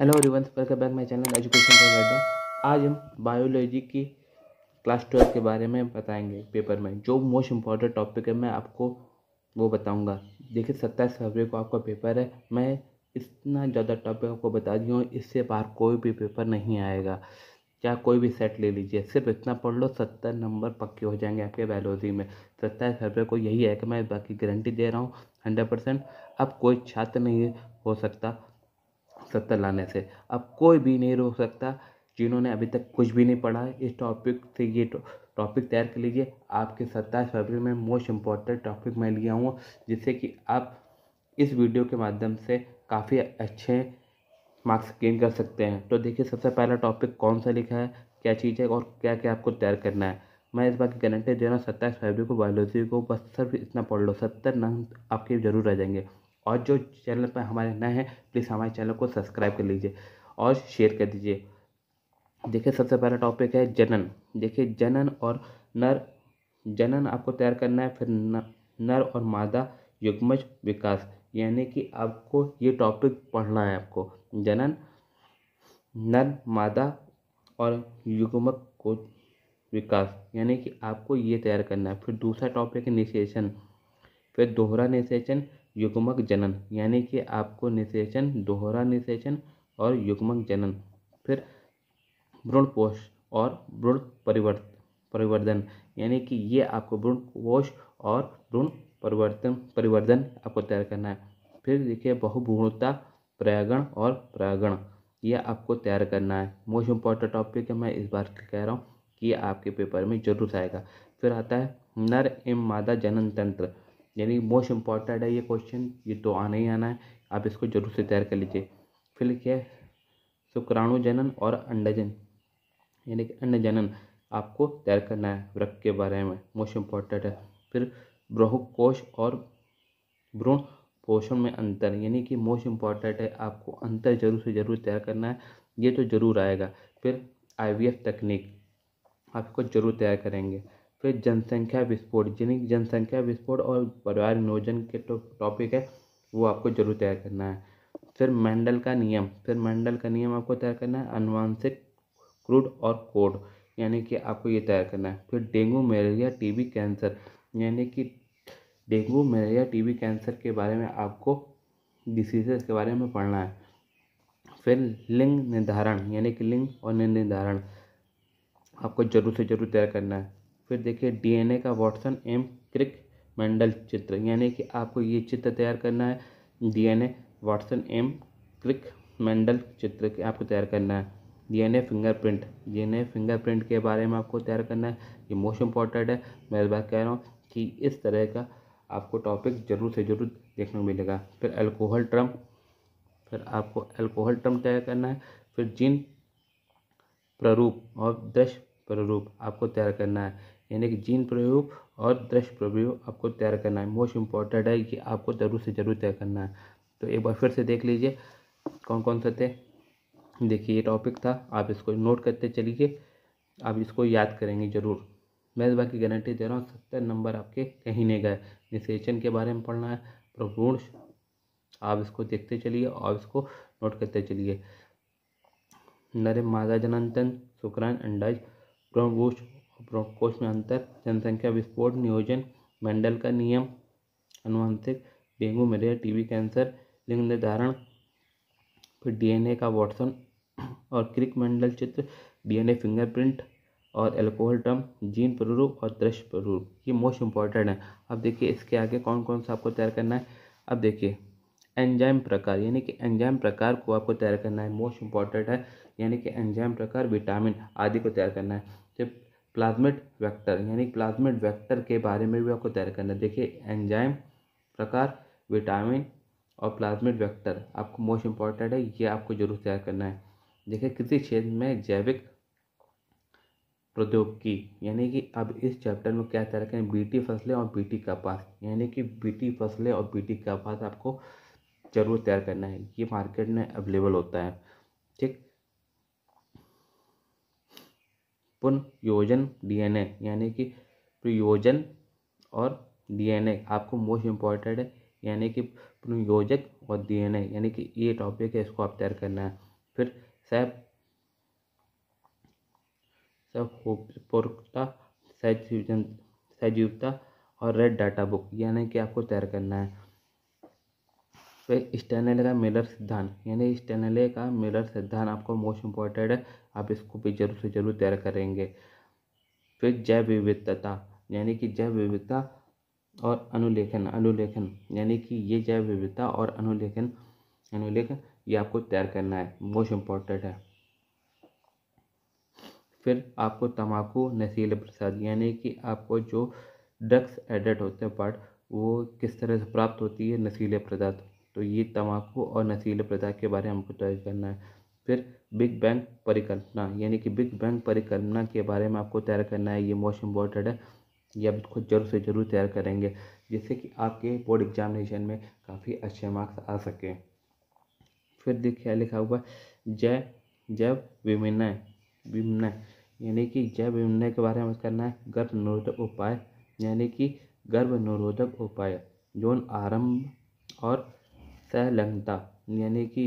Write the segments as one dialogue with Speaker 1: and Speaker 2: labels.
Speaker 1: hello everyone welcome back my channel education का आज हम बायोलॉजी की क्लास ट्वेल्व के बारे में बताएंगे पेपर में जो मोस्ट इम्पॉर्टेंट टॉपिक है मैं आपको वो बताऊंगा देखिए सत्ताईस फरवरी को आपका पेपर है मैं इतना ज़्यादा टॉपिक आपको बता दी हूँ इससे बाहर कोई भी पेपर नहीं आएगा या कोई भी सेट ले लीजिए सिर्फ इतना पढ़ लो सत्तर नंबर पक्के हो जाएंगे आपके बायोलॉजी में सत्ताईस फरवरी को यही है कि मैं बाकी गारंटी दे रहा हूँ हंड्रेड परसेंट अब कोई छात्र नहीं हो सकता सत्तर लाने से अब कोई भी नहीं रोक सकता जिन्होंने अभी तक कुछ भी नहीं पढ़ा है इस टॉपिक से ये टॉपिक तैयार कर लीजिए आपके सत्ताईस फरवरी में मोस्ट इम्पॉर्टेंट टॉपिक मैं लिया हूँ जिससे कि आप इस वीडियो के माध्यम से काफ़ी अच्छे मार्क्स गेन कर सकते हैं तो देखिए सबसे पहला टॉपिक कौन सा लिखा है क्या चीज़ है और क्या क्या आपको तैयार करना है मैं इस बात की गारंटी दे रहा हूँ सत्ताईस फरवरी को बायोलॉजी को बस सिर्फ इतना पढ़ लो सत्तर नंग आपके ज़रूर आ जाएंगे और जो चैनल पर हमारे नए हैं प्लीज़ हमारे चैनल को सब्सक्राइब कर लीजिए और शेयर कर दीजिए देखिए सबसे पहला टॉपिक है जनन देखिए जनन और नर जनन आपको तैयार करना है फिर नर और मादा युग्मज विकास यानी कि आपको ये टॉपिक पढ़ना है आपको जनन नर मादा और युग्मक को विकास यानी कि आपको ये तैयार करना है फिर दूसरा टॉपिक है निषेचन फिर दोहरा निषेचन युग्मक जनन यानी कि आपको निषेचन दोहरा निषेचन और युग्मक जनन फिर भ्रूण पोष और भ्रूण परिवर्त परिवर्धन यानी कि ये आपको भ्रूण पोष और भ्रूण परिवर्तन परिवर्धन आपको तैयार करना है फिर देखिए बहुभूणता प्रयागण और प्रयागण यह आपको तैयार करना है मोस्ट इम्पॉर्टेंट टॉपिक मैं इस बार कह रहा हूँ कि आपके पेपर में जरूर आएगा फिर आता है नर एवं मादा जनन तंत्र यानी मोस्ट इम्पॉर्टेंट है ये क्वेश्चन ये तो आना ही आना है आप इसको जरूर से तैयार कर लीजिए फिर क्या है शुक्राणुजनन और अंडजन यानी कि अंडजनन आपको तैयार करना है वृक्क के बारे में मोस्ट इम्पॉर्टेंट है फिर कोश और भ्रूण पोषण में अंतर यानी कि मोस्ट इम्पॉर्टेंट है आपको अंतर जरूर से जरूर तैयार करना है ये तो जरूर आएगा फिर एफ तकनीक आपको जरूर तैयार करेंगे फिर जनसंख्या विस्फोट जिन्हें जनसंख्या विस्फोट और परिवार नियोजन के टॉपिक तो है वो आपको जरूर तैयार करना है फिर मंडल का नियम फिर मंडल का नियम आपको तैयार करना है अनुवांशिक क्रूड और कोड यानी कि आपको ये तैयार करना है फिर डेंगू मलेरिया टीबी कैंसर यानी कि डेंगू मलेरिया टीबी कैंसर के बारे में आपको डिसीजेस के बारे में पढ़ना है फिर लिंग निर्धारण यानी कि लिंग और निर्धारण आपको जरूर से जरूर तैयार करना है फिर देखिए डीएनए का वॉटसन एम क्रिक मंडल चित्र यानी कि आपको ये चित्र तैयार करना है डीएनए वॉटसन एम क्रिक मंडल चित्र के आपको तैयार करना है डीएनए फिंगरप्रिंट डीएनए फिंगरप्रिंट के बारे में आपको तैयार करना है ये मोस्ट इम्पॉर्टेंट है मैं इस बार कह रहा हूँ कि इस तरह का आपको टॉपिक जरूर से जरूर देखने को मिलेगा फिर अल्कोहल ट्रम फिर आपको अल्कोहल ट्रम तैयार करना है फिर जिन प्ररूप और दृश्य प्रारूप आपको तैयार करना है यानी कि जीन प्रयोग और दृश्य प्रयोग आपको तैयार करना है मोस्ट इम्पॉर्टेंट है कि आपको ज़रूर से ज़रूर तैयार करना है तो एक बार फिर से देख लीजिए कौन कौन सा थे देखिए ये टॉपिक था आप इसको नोट करते चलिए आप इसको याद करेंगे ज़रूर मैं इस बात की गारंटी दे रहा हूँ सत्तर नंबर आपके कहीं नहीं गए निषेचन के बारे में पढ़ना है प्रभूष आप इसको देखते चलिए और इसको नोट करते चलिए नरे मादा जनांतन शुक्रान अंडाज ब्रह्मभूष ब्रॉडकोस्ट में अंतर जनसंख्या विस्फोट नियोजन मंडल का नियम अनुवांशिक डेंगू मलेरिया टीबी कैंसर लिंग निर्धारण फिर डीएनए का वॉटसन और क्रिक मंडल चित्र डीएनए फिंगरप्रिंट और एल्कोहल टर्म जीन प्ररूप और दृश्य प्ररूप ये मोस्ट इंपॉर्टेंट है अब देखिए इसके आगे कौन कौन सा आपको तैयार करना है अब देखिए एंजाइम प्रकार यानी कि एंजाइम प्रकार को आपको तैयार करना है मोस्ट इंपॉर्टेंट है यानी कि एंजाइम प्रकार विटामिन आदि को तैयार करना है जब प्लाज्मेट वेक्टर यानी प्लाज्मेट वेक्टर के बारे में भी आपको तैयार करना है देखिए एंजाइम प्रकार विटामिन और प्लाज्मेट वेक्टर आपको मोस्ट इम्पॉर्टेंट है ये आपको जरूर तैयार करना है देखिए कृषि क्षेत्र में जैविक प्रौद्योगिकी यानी कि अब इस चैप्टर में क्या तैयार करें बीटी फसलें और बीटी कपास यानी कि बीटी फसलें और बीटी कपास आपको ज़रूर तैयार करना है ये मार्केट में अवेलेबल होता है ठीक पुनयोजन डीएनए यानी कि प्रयोजन और डीएनए आपको मोस्ट इम्पॉर्टेंट है यानी कि पुनयोजक और डीएनए यानी कि ये टॉपिक है इसको आप तैयार करना है फिर सैप सैपोरता सैजीवता और रेड डाटा बुक यानी कि आपको तैयार करना है फिर तो स्टेनले का मिलर सिद्धांत यानी स्टेनले का मिलर सिद्धांत आपको मोस्ट इम्पॉर्टेंट है आप इसको भी जरूर से जरूर तैयार करेंगे फिर जैव विविधता यानी कि जैव विविधता और अनुलेखन अनुलेखन यानी कि ये जैव विविधता और अनुलेखन अनुलेखन ये आपको तैयार करना है मोस्ट इम्पोर्टेंट है फिर आपको तम्बाकू नशीले प्रसाद यानी कि आपको जो ड्रग्स एडिट होते हैं पार्ट वो किस तरह से प्राप्त होती है नशीले पदार्थ तो ये तम्बाकू और नशीले पदार्थ के बारे में हमको तय करना है फिर बिग बैंग परिकल्पना यानी कि बिग बैंग परिकल्पना के बारे में आपको तैयार करना है ये मोस्ट इम्पॉर्टेंट है ये आप इसको जरूर से जरूर तैयार करेंगे जिससे कि आपके बोर्ड एग्जामिनेशन में काफ़ी अच्छे मार्क्स आ सकें फिर देखिए लिखा हुआ जय जैव विनिमय विनिमय यानी कि जैव विमिनय के बारे में करना है गर्भ निरोधक उपाय यानी कि गर्भ निरोधक उपाय जोन आरंभ और सहलंगता यानी कि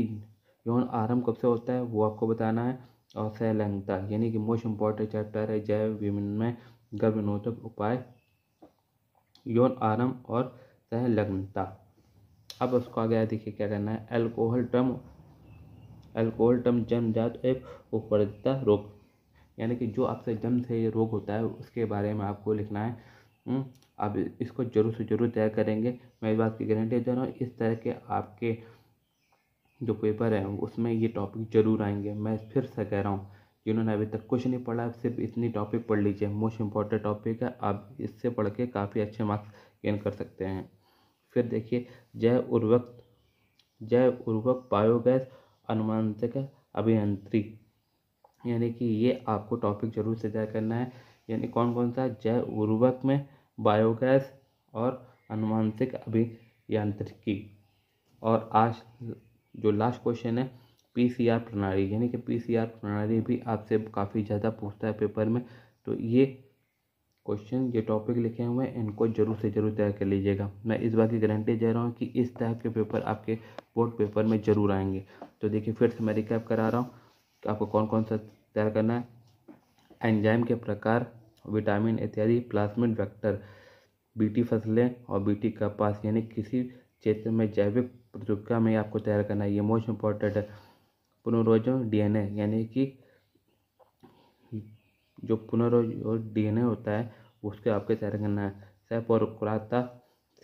Speaker 1: यौन आरंभ कब से होता है वो आपको बताना है और सहलंगता यानी कि मोस्ट इम्पॉर्टेंट चैप्टर है जैव विमिन में गर्भनिरोधक उपाय यौन आरंभ और सहलग्नता अब उसको आगे देखिए क्या करना है एल्कोहल टर्म एल्कोहल टर्म जन्मजात एक उपरता रोग यानी कि जो आपसे जन्म से ये रोग होता है उसके बारे में आपको लिखना है हम्म, आप इसको जरूर से जरूर तैयार करेंगे मैं इस बात की गारंटी दे रहा हूँ इस तरह के आपके जो पेपर हैं उसमें ये टॉपिक जरूर आएंगे मैं फिर से कह रहा हूँ जिन्होंने अभी तक कुछ नहीं पढ़ा सिर्फ इतनी टॉपिक पढ़ लीजिए मोस्ट इम्पॉर्टेंट टॉपिक है आप इससे पढ़ के काफ़ी अच्छे मार्क्स गेन कर सकते हैं फिर देखिए जय उर्वक जय उर्वक बायोगैस अनुमानक अभियंत्री यानी कि ये आपको टॉपिक जरूर से तैयार करना है यानी कौन कौन सा जय उर्वक में बायोगैस और अनुवांशिक अभियांत्रिकी और आज जो लास्ट क्वेश्चन है पीसीआर प्रणाली यानी कि पीसीआर प्रणाली भी आपसे काफ़ी ज़्यादा पूछता है पेपर में तो ये क्वेश्चन ये टॉपिक लिखे हुए हैं इनको जरूर से जरूर तैयार कर लीजिएगा मैं इस बात की गारंटी दे रहा हूँ कि इस टाइप के पेपर आपके बोर्ड पेपर में जरूर आएंगे तो देखिए फिर से मैं रिकैप करा रहा हूँ आपको कौन कौन सा तैयार करना है एंजाइम के प्रकार विटामिन इत्यादि प्लास्मिड वेक्टर बीटी फसलें और बीटी कपास यानी किसी क्षेत्र में जैविक प्रतियोगिता में आपको तैयार करना है ये मोस्ट इम्पॉर्टेंट है पुनरोजन डीएनए यानी कि जो पुनरोज डीएनए होता है उसके आपके तैयार करना है सैपोरकुराता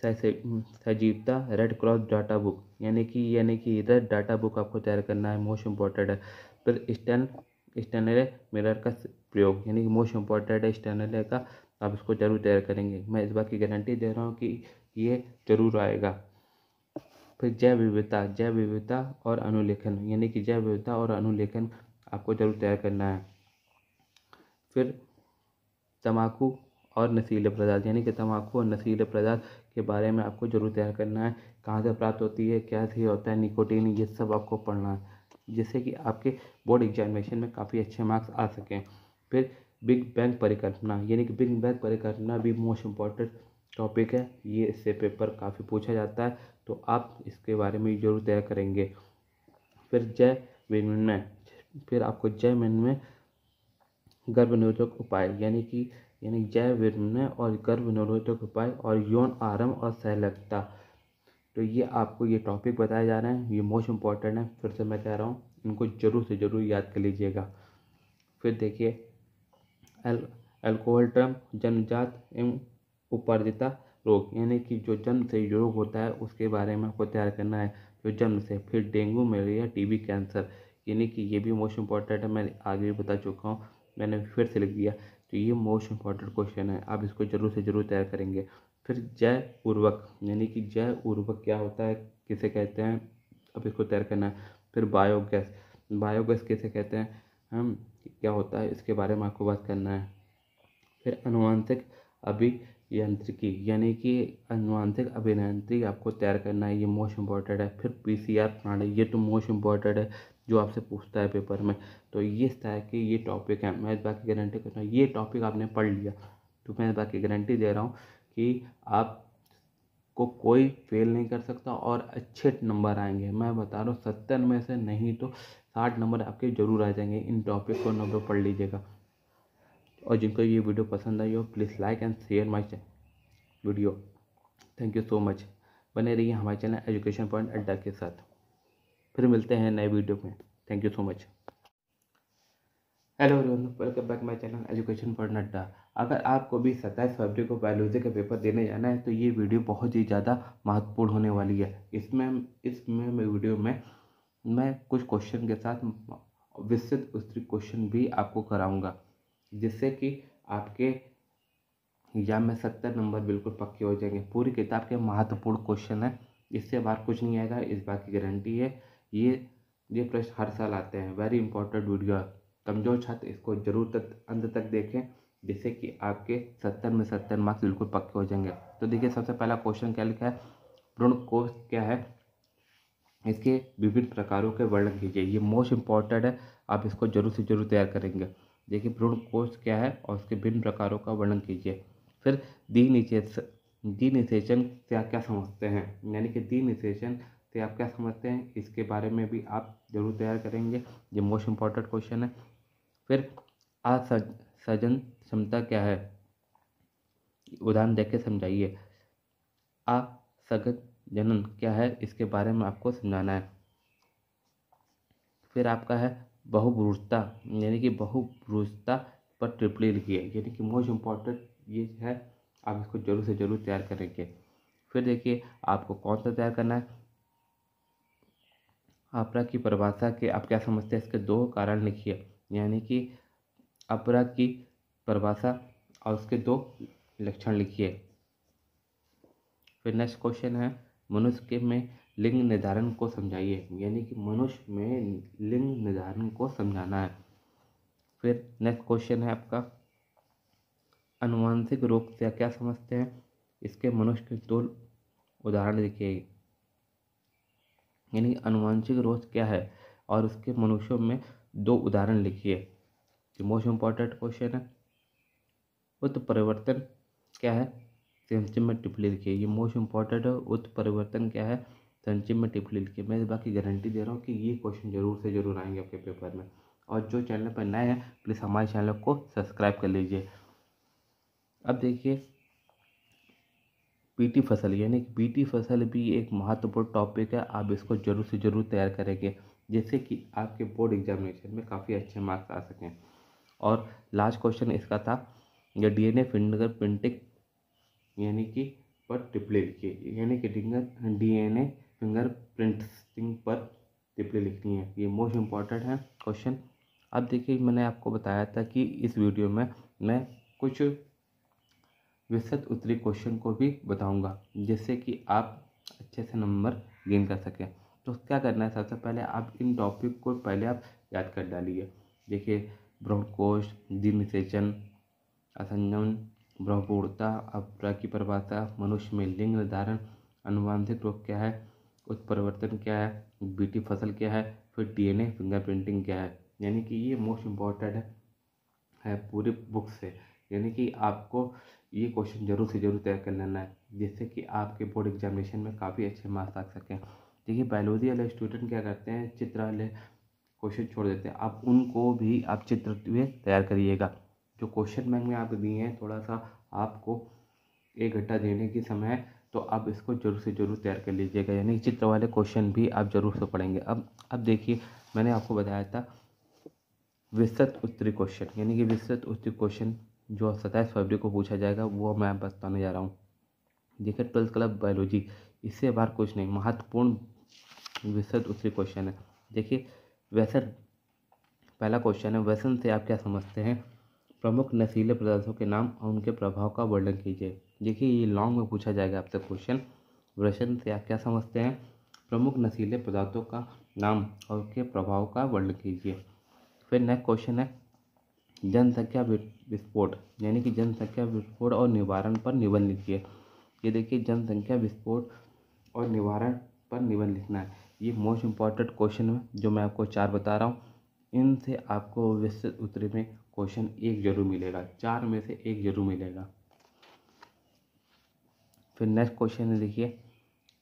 Speaker 1: सजीवता रेड क्रॉस डाटा बुक यानी कि यानी कि इधर डाटा बुक आपको तैयार करना है मोस्ट इम्पॉर्टेंट है फिर स्टैंड स्टेनले मिरर का प्रयोग यानी कि मोस्ट इम्पॉर्टेंट है स्टेनले का आप इसको जरूर तैयार करेंगे मैं इस बात की गारंटी दे रहा हूँ कि ये जरूर आएगा फिर जैव विविधता जैव विविधता और अनुलेखन यानी कि जैव विविधता और अनुलेखन आपको जरूर तैयार करना है फिर तम्बाकू और नशीले पदार्थ यानी कि तम्बाकू और नशीले पदार्थ के बारे में आपको जरूर तैयार करना है कहाँ से प्राप्त होती है क्या सही होता है निकोटीन ये सब आपको पढ़ना है जिससे कि आपके बोर्ड एग्जामिनेशन में काफ़ी अच्छे मार्क्स आ सकें फिर बिग बैंग परिकल्पना यानी कि बिग बैंग परिकल्पना भी मोस्ट इम्पॉर्टेंट टॉपिक है ये इससे पेपर काफ़ी पूछा जाता है तो आप इसके बारे में जरूर तय करेंगे फिर जय विनिमय फिर आपको जय विनिमय गर्भ निरोधक उपाय यानी कि यानी जय विनिमय और गर्भ निरोधक उपाय और यौन आरम्भ और सहलगता तो ये आपको ये टॉपिक बताया जा रहा है ये मोस्ट इम्पॉर्टेंट है फिर से मैं कह रहा हूँ इनको ज़रूर से ज़रूर याद कर लीजिएगा फिर देखिए एल एल्कोहल जन्मजात एवं उपार्जिता रोग यानी कि जो जन्म से रोग होता है उसके बारे में आपको तैयार करना है जो जन्म से फिर डेंगू मलेरिया टीबी कैंसर यानी कि ये भी मोस्ट इम्पॉर्टेंट है मैं आगे भी बता चुका हूँ मैंने फिर से लिख दिया तो ये मोस्ट इम्पॉर्टेंट क्वेश्चन है आप इसको ज़रूर से ज़रूर तैयार करेंगे फिर जय उर्वक यानी कि जय उर्वक क्या होता है किसे कहते हैं अब इसको तैयार करना है फिर बायोगैस बायोगैस किसे कहते हैं हम क्या होता है इसके बारे में आपको बात करना है फिर अनुवांशिक अभियंत्रिकी यानी कि अनुवांशिक अभियांत्रिकी आपको तैयार करना है ये मोस्ट इम्पॉर्टेंट है फिर पीसीआर प्रणाली ये तो मोस्ट इम्पॉर्टेंट है जो आपसे पूछता है पेपर में तो ये इस तरह के ये टॉपिक है मैं इस बात की गारंटी करता हूँ ये टॉपिक आपने पढ़ लिया तो मैं इस बात की गारंटी दे रहा हूँ कि आप को कोई फेल नहीं कर सकता और अच्छे नंबर आएंगे मैं बता रहा हूँ सत्तर में से नहीं तो साठ नंबर आपके जरूर आ जाएंगे इन टॉपिक को नंबर पढ़ लीजिएगा और जिनको ये वीडियो पसंद आई हो please like and share my video thank you so much बने रहिए हमारे चैनल एजुकेशन पॉइंट अड्डा के साथ फिर मिलते हैं नए वीडियो में thank you so much hello welcome back my channel education point Adda अगर आपको भी सत्ताईस फरवरी को बायोलॉजी का पेपर देने जाना है तो ये वीडियो बहुत ही ज़्यादा महत्वपूर्ण होने वाली है इसमें इसमें मैं वीडियो में मैं कुछ क्वेश्चन के साथ विस्तृत उत्तरी क्वेश्चन भी आपको कराऊंगा जिससे कि आपके एग्जाम में सत्तर नंबर बिल्कुल पक्के हो जाएंगे पूरी किताब के महत्वपूर्ण क्वेश्चन है इससे बाहर कुछ नहीं आएगा इस बात की गारंटी है ये ये प्रश्न हर साल आते हैं वेरी इंपॉर्टेंट वीडियो कमज़ोर छात्र इसको जरूर तक अंत तक देखें जिससे कि आपके सत्तर में सत्तर मार्क्स बिल्कुल पक्के हो जाएंगे तो देखिए सबसे पहला क्वेश्चन क्या लिखा है भ्रूण कोष क्या है इसके विभिन्न प्रकारों के वर्णन कीजिए ये मोस्ट इम्पॉर्टेंट है आप इसको जरूर से जरूर तैयार करेंगे देखिए भ्रूण कोष क्या है और उसके भिन्न प्रकारों का वर्णन कीजिए फिर दी नीचे दी निषेचन से आप क्या समझते हैं यानी कि दी निषेचन से आप क्या समझते हैं इसके बारे में भी आप जरूर तैयार करेंगे ये मोस्ट इम्पॉर्टेंट क्वेश्चन है फिर सजन क्षमता क्या है उदाहरण देख के समझाइए आ सगत जनन क्या है इसके बारे में आपको समझाना है फिर आपका है बहुभ्रूजता यानी कि बहुभ्रूजता पर ट्रिपली लिखिए यानी कि मोस्ट इम्पॉर्टेंट ये है आप इसको जरूर से जरूर तैयार करेंगे फिर देखिए आपको कौन सा तैयार करना है अपरा की परिभाषा के आप क्या समझते हैं इसके दो कारण लिखिए यानी कि अपरा की परिभाषा और उसके दो लक्षण लिखिए फिर नेक्स्ट क्वेश्चन है मनुष्य के में लिंग निर्धारण को समझाइए यानी कि मनुष्य में लिंग निर्धारण को समझाना है फिर नेक्स्ट क्वेश्चन है आपका अनुवांशिक रोग से क्या समझते हैं इसके मनुष्य के दो उदाहरण लिखिए यानी अनुवांशिक रोग क्या है और उसके मनुष्यों में दो उदाहरण लिखिए मोस्ट इम्पॉर्टेंट क्वेश्चन है उत्परिवर्तन क्या है संचय में टिप्पणी लिखिए ये मोस्ट इंपॉर्टेंट है उत्परिवर्तन क्या है संचय में टिप्पणी लिखिए मैं बाकी गारंटी दे रहा हूँ कि ये क्वेश्चन जरूर से जरूर आएंगे आपके पेपर में और जो चैनल पर नए हैं प्लीज़ हमारे चैनल को सब्सक्राइब कर लीजिए अब देखिए पीटी फसल यानी कि पीटी फसल भी एक महत्वपूर्ण टॉपिक है आप इसको जरूर से जरूर तैयार करेंगे जिससे कि आपके बोर्ड एग्जामिनेशन में काफ़ी अच्छे मार्क्स आ सकें और लास्ट क्वेश्चन इसका था या D N A finger printing यानी कि पर टिप्पणी लिखिए यानी कि डिंगर D N A finger printing पर टिप्पणी लिखनी है ये मोस्ट इम्पॉर्टेंट है क्वेश्चन अब देखिए मैंने आपको बताया था कि इस वीडियो में मैं कुछ विस्तृत उत्तरी क्वेश्चन को भी बताऊंगा जिससे कि आप अच्छे से नंबर गेन कर सकें तो क्या करना है सबसे पहले आप इन टॉपिक को पहले आप याद कर डालिए देखिए ब्रॉडकोस्ट दिन सेशन असंजन ब्रह्मपूर्णता अपरा की परिभाषा मनुष्य में लिंग निर्धारण अनुवांशिक रोग क्या है उत्परिवर्तन क्या है बीटी फसल क्या है फिर डीएनए फिंगरप्रिंटिंग क्या है यानी कि ये मोस्ट इम्पॉर्टेंट है, है पूरी बुक से यानी कि आपको ये क्वेश्चन जरूर से जरूर तय कर लेना है जिससे कि आपके बोर्ड एग्जामिनेशन में काफ़ी अच्छे मार्क्स आ सकें देखिए बायोलॉजी वाले स्टूडेंट क्या करते हैं चित्र वाले क्वेश्चन छोड़ देते हैं आप उनको भी आप चित्र तैयार करिएगा जो क्वेश्चन बैंक में आप दिए हैं थोड़ा सा आपको एक घंटा देने की समय है तो आप इसको जरूर से जरूर तैयार कर लीजिएगा यानी चित्र वाले क्वेश्चन भी आप जरूर से पढ़ेंगे अब अब देखिए मैंने आपको बताया था विस्तृत उत्तरी क्वेश्चन यानी कि विस्तृत उत्तरी क्वेश्चन जो सत्ताईस फरवरी को पूछा जाएगा वो मैं बताने जा रहा हूँ देखिए ट्वेल्थ क्लब बायोलॉजी इससे बाहर कुछ नहीं महत्वपूर्ण विस्तृत उत्तरी क्वेश्चन है देखिए वैसे पहला क्वेश्चन है वैसन से आप क्या समझते हैं प्रमुख नशीले पदार्थों के नाम और उनके प्रभाव का वर्णन कीजिए देखिए ये लॉन्ग में पूछा जाएगा आपसे क्वेश्चन प्रश्न से आप क्या समझते हैं प्रमुख नशीले पदार्थों का नाम और उनके प्रभाव का वर्णन कीजिए फिर नेक्स्ट क्वेश्चन है जनसंख्या विस्फोट यानी कि जनसंख्या विस्फोट और निवारण पर निबंध लिखिए ये देखिए जनसंख्या विस्फोट और निवारण पर निबंध लिखना है ये मोस्ट इम्पॉर्टेंट क्वेश्चन है जो मैं आपको चार बता रहा हूँ इनसे आपको विस्तृत उत्तरी में क्वेश्चन एक जरूर मिलेगा चार में से एक जरूर मिलेगा फिर नेक्स्ट क्वेश्चन है देखिए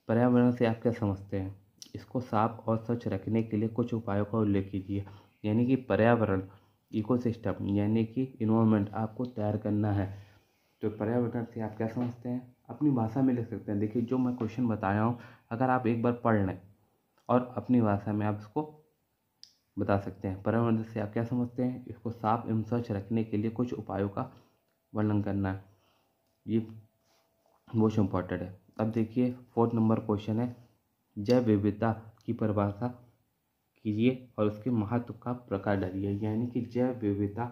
Speaker 1: पर्यावरण से आप क्या समझते हैं इसको साफ और स्वच्छ रखने के लिए कुछ उपायों का उल्लेख कीजिए यानी कि पर्यावरण इकोसिस्टम यानी कि इन्वायरमेंट आपको तैयार करना है तो पर्यावरण से आप क्या समझते हैं अपनी भाषा में लिख सकते हैं देखिए जो मैं क्वेश्चन बताया हूँ अगर आप एक बार पढ़ लें और अपनी भाषा में आप इसको बता सकते हैं पर्यावरण से आप क्या समझते हैं इसको साफ एवं स्वच्छ रखने के लिए कुछ उपायों का वर्णन करना है ये मोस्ट इम्पॉर्टेंट है अब देखिए फोर्थ नंबर क्वेश्चन है जैव विविधता की परिभाषा कीजिए और उसके महत्व का प्रकार डालिए यानी कि जैव विविधता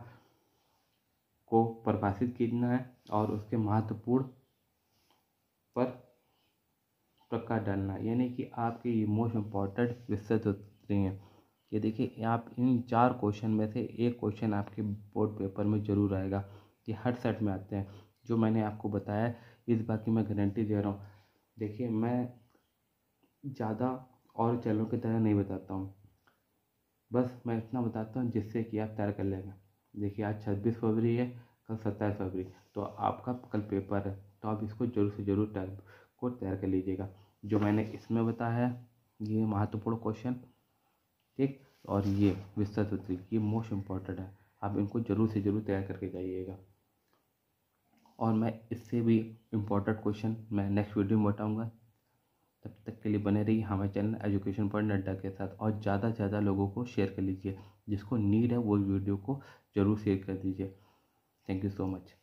Speaker 1: को परिभाषित करना है और उसके महत्वपूर्ण पर प्रकार डालना यानी कि आपके ये मोस्ट इम्पॉर्टेंट विस्तृत होती हैं ये देखिए आप इन चार क्वेश्चन में से एक क्वेश्चन आपके बोर्ड पेपर में ज़रूर आएगा ये हर सेट में आते हैं जो मैंने आपको बताया इस बात की मैं गारंटी दे रहा हूँ देखिए मैं ज़्यादा और चैनलों की तरह नहीं बताता हूँ बस मैं इतना बताता हूँ जिससे कि आप तैयार कर लेंगे देखिए आज छब्बीस फरवरी है कल सत्ताईस फरवरी तो आपका कल पेपर है तो आप इसको जरूर से ज़रूर टाइप को तैयार कर लीजिएगा जो मैंने इसमें बताया है ये महत्वपूर्ण क्वेश्चन ठीक और ये विस्तृत सूत्री ये मोस्ट इम्पॉर्टेंट है आप इनको ज़रूर से ज़रूर तैयार करके जाइएगा और मैं इससे भी इम्पोर्टेंट क्वेश्चन मैं नेक्स्ट वीडियो में बताऊँगा तब तक के लिए बने रहिए हमारे चैनल एजुकेशन पॉइंट नड्डा के साथ और ज़्यादा से ज़्यादा लोगों को शेयर कर लीजिए जिसको नीड है वो वीडियो को ज़रूर शेयर कर दीजिए थैंक यू सो मच